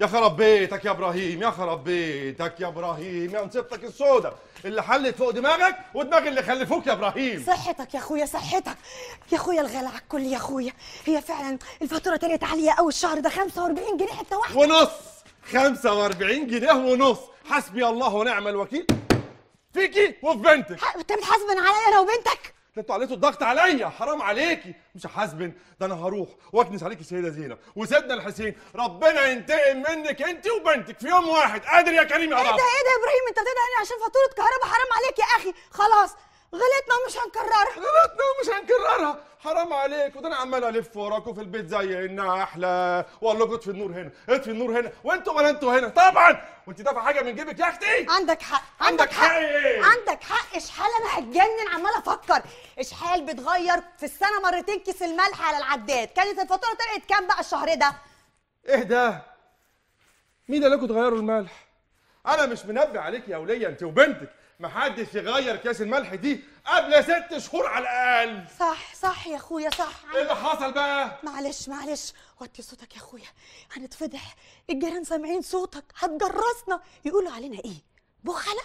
يا خرب بيتك يا ابراهيم يا خرب بيتك يا ابراهيم يا نصيبتك السوداء اللي حلت فوق دماغك ودماغ اللي خلفوك يا ابراهيم صحتك يا اخويا صحتك يا اخويا الغلع على الكل يا اخويا هي فعلا الفاتوره طلعت عاليه قوي الشهر ده 45 جنيه حته واحده ونص 45 جنيه ونص حسبي الله ونعم الوكيل فيكي وفي بنتك انت بتحاسبن عليا انا وبنتك ده انتوا عليتوا الضغط عليا حرام عليكي مش هحاسبن ده انا هروح واكنس عليكي السيده زينب وسيدنا الحسين ربنا ينتقم منك انت وبنتك في يوم واحد قادر يا كريم يا ايه رب ايه ده ايه ده يا ابراهيم انت بتدعي عشان فاتوره كهرباء حرام عليك يا اخي خلاص غلطنا ومش هنكررها غلطنا ومش هنكررها حرام عليك وده انا عمال الف وراكوا في البيت زي انها احلى واقول لكم اطفي النور هنا اطفي النور هنا وانتوا ولا انتوا هنا طبعا وانت دافع حاجه من جيبك يا اختي عندك حق عندك, عندك حق, حق. ايه بفكر اشحال بتغير في السنه مرتين كيس الملح على العداد كانت الفاتوره طلعت كام بقى الشهر ده ايه ده مين قال لكم تغيروا الملح انا مش منبه عليك يا وليه انت وبنتك محدش يغير كاس الملح دي قبل ست شهور على الاقل صح صح يا اخويا صح ايه اللي حصل بقى معلش معلش وطي صوتك يا اخويا هنتفضح الجيران سامعين صوتك هتجرسنا يقولوا علينا ايه بخله